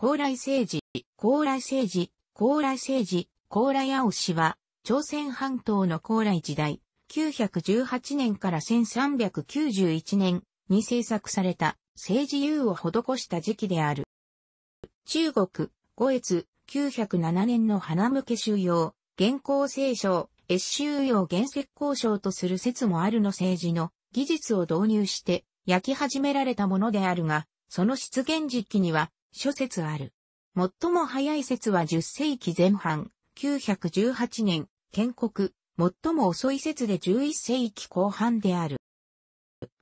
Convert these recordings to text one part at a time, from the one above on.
高麗政治、高麗政治、高麗政治、高麗青氏は、朝鮮半島の高麗時代、918年から1391年に制作された政治優を施した時期である。中国、五越、907年の花向け収容、現行聖書、越収容原石交渉とする説もあるの政治の技術を導入して焼き始められたものであるが、その出現時期には諸説ある。最も早い説は10世紀前半、918年、建国、最も遅い説で11世紀後半である。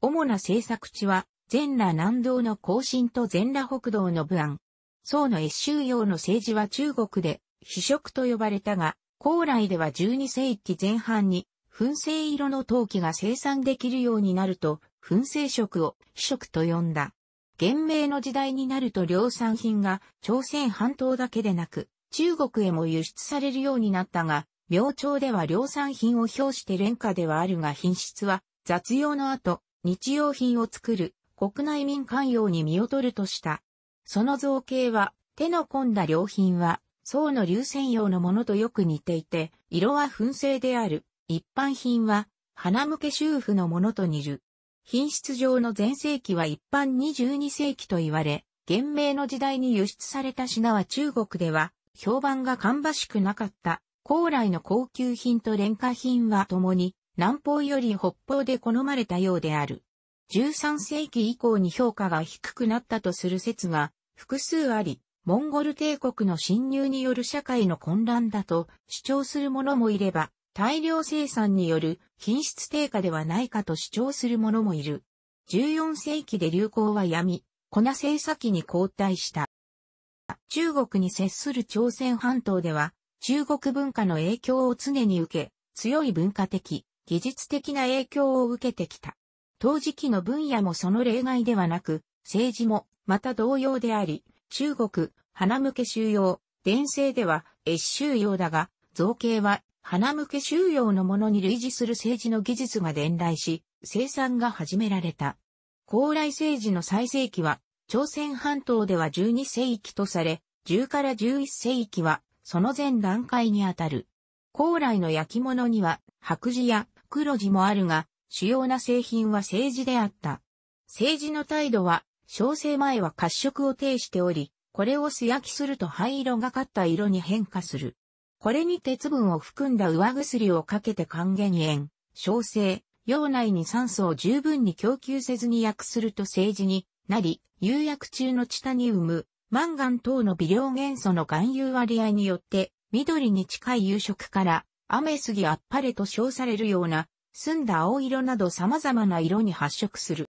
主な政策地は、全羅南道の行進と全羅北道の武安。宋の越州用の政治は中国で、非色と呼ばれたが、高麗では12世紀前半に、粉製色の陶器が生産できるようになると、粉製色を、非色と呼んだ。元明の時代になると量産品が朝鮮半島だけでなく、中国へも輸出されるようになったが、明朝では量産品を表して廉価ではあるが品質は雑用の後、日用品を作る国内民間用に見劣るとした。その造形は手の込んだ良品は層の流線用のものとよく似ていて、色は紛争である。一般品は花向け修婦のものと似る。品質上の前世紀は一般22世紀と言われ、元明の時代に輸出された品は中国では評判が芳しくなかった。高麗の高級品と廉価品は共に南方より北方で好まれたようである。13世紀以降に評価が低くなったとする説が複数あり、モンゴル帝国の侵入による社会の混乱だと主張する者もいれば、大量生産による品質低下ではないかと主張する者もいる。14世紀で流行はやみ、粉製作機に交代した。中国に接する朝鮮半島では、中国文化の影響を常に受け、強い文化的、技術的な影響を受けてきた。陶磁器の分野もその例外ではなく、政治もまた同様であり、中国、花向け収容、伝生では越収用だが、造形は花向け収容のものに類似する政治の技術が伝来し、生産が始められた。高麗政治の最盛期は、朝鮮半島では12世紀とされ、10から11世紀は、その前段階にあたる。高麗の焼き物には、白磁や黒磁もあるが、主要な製品は政治であった。政治の態度は、小生前は褐色を呈しており、これを素焼きすると灰色がかった色に変化する。これに鉄分を含んだ上薬をかけて還元炎、小生、容内に酸素を十分に供給せずに薬すると政治になり、有薬中のチタニウム、マンガン等の微量元素の含有割合によって、緑に近い夕食から、雨すぎあっぱれと称されるような、澄んだ青色など様々な色に発色する。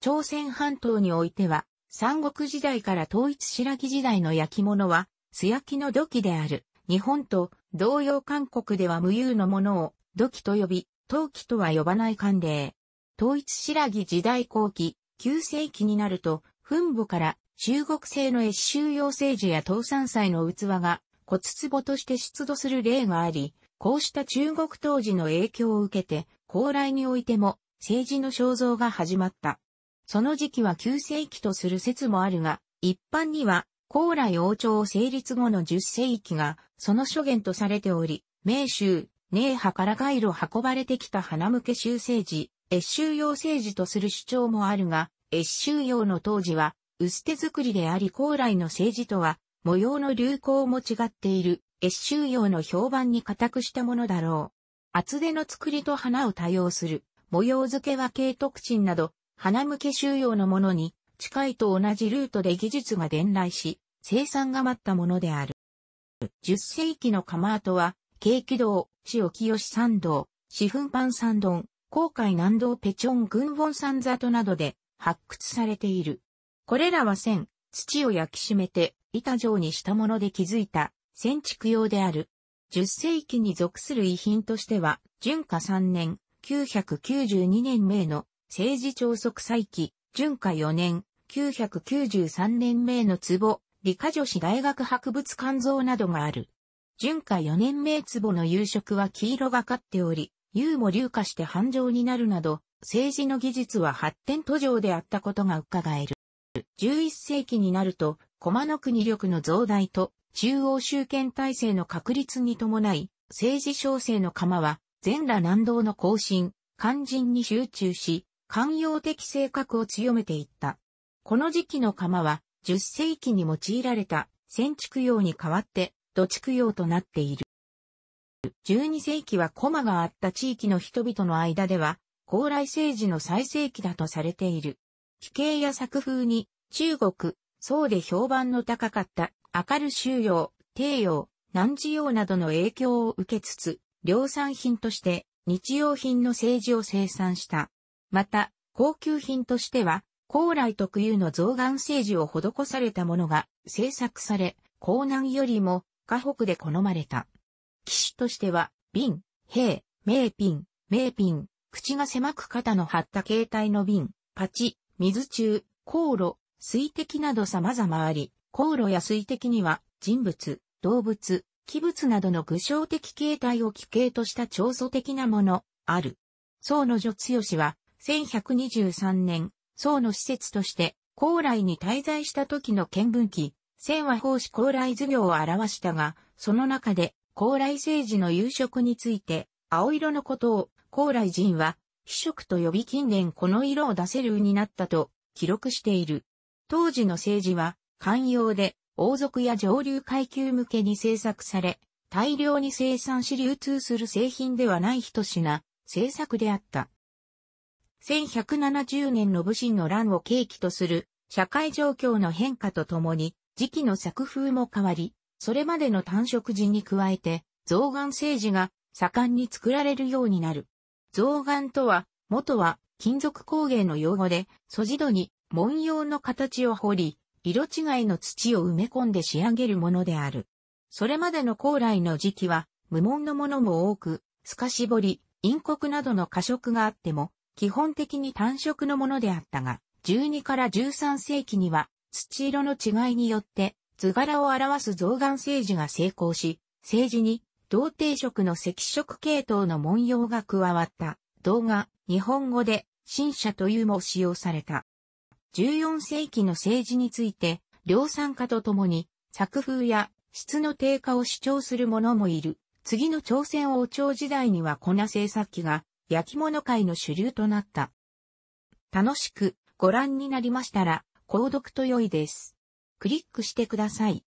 朝鮮半島においては、三国時代から統一白木時代の焼き物は、素焼きの土器である。日本と同様韓国では無有のものを土器と呼び、陶器とは呼ばない慣例。統一白木時代後期、9世紀になると、墳墓から中国製の越州養成樹や東山祭の器が骨壺として出土する例があり、こうした中国当時の影響を受けて、高麗においても政治の肖像が始まった。その時期は9世紀とする説もあるが、一般には高麗王朝成立後の10世紀がその諸元とされており、明州、寧波から街路運ばれてきた花向け修政時、越州用政治とする主張もあるが、越州用の当時は、薄手作りであり高麗の政治とは、模様の流行も違っている、越州用の評判に固くしたものだろう。厚手の作りと花を多用する、模様付けは軽特鎮など、花向け収容のものに、近いと同じルートで技術が伝来し、生産が待ったものである。10世紀の釜跡は、景気道、塩清三道、四分ン三道、航海南道ペチョン軍本山里などで発掘されている。これらは線、土を焼き締めて板状にしたもので築いた戦築用である。10世紀に属する遺品としては、順化3年、992年名の政治超速祭記、順化4年、993年名の壺、理科女子大学博物館像などがある。順化4年名壺の夕食は黄色がかっており、夕も流化して繁盛になるなど、政治の技術は発展途上であったことが伺える。11世紀になると、駒の国力の増大と、中央集権体制の確立に伴い、政治小生の釜は、全羅南道の更進、肝心に集中し、寛容的性格を強めていった。この時期の釜は10世紀に用いられた戦畜用に代わって土畜用となっている。12世紀は駒があった地域の人々の間では、高麗政治の最盛期だとされている。奇形や作風に、中国、宋で評判の高かった、明る収容、帝用、南寺用などの影響を受けつつ、量産品として日用品の政治を生産した。また、高級品としては、高麗特有の象眼政治を施されたものが製作され、江南よりも河北で好まれた。騎士としては、瓶、兵、名瓶、名瓶、口が狭く肩の張った形態の瓶、パチ、水中、航路、水滴など様々あり、航路や水滴には人物、動物、器物などの具象的形態を奇形とした調素的なもの、ある。宋の女強しは、1123年、宋の施設として、高麗に滞在した時の見聞記、清和法師高麗図業を表したが、その中で、高麗政治の夕食について、青色のことを、高麗人は、非食と呼び近年この色を出せるになったと、記録している。当時の政治は、寛容で、王族や上流階級向けに制作され、大量に生産し流通する製品ではない一品、制作であった。1170年の武士の乱を契機とする社会状況の変化とともに、時期の作風も変わり、それまでの単色時に加えて、造眼政治が盛んに作られるようになる。造眼とは、元は金属工芸の用語で、素地土に文様の形を彫り、色違いの土を埋め込んで仕上げるものである。それまでの高麗の時期は、無紋のものも多く、透かし彫り、陰刻などの過色があっても、基本的に単色のものであったが、12から13世紀には土色の違いによって図柄を表す象眼政治が成功し、政治に同定色の赤色系統の文様が加わった動画、日本語で新社というも使用された。14世紀の政治について、量産化とともに作風や質の低下を主張する者もいる。次の朝鮮王朝時代には粉製作機が焼き物界の主流となった。楽しくご覧になりましたら、購読と良いです。クリックしてください。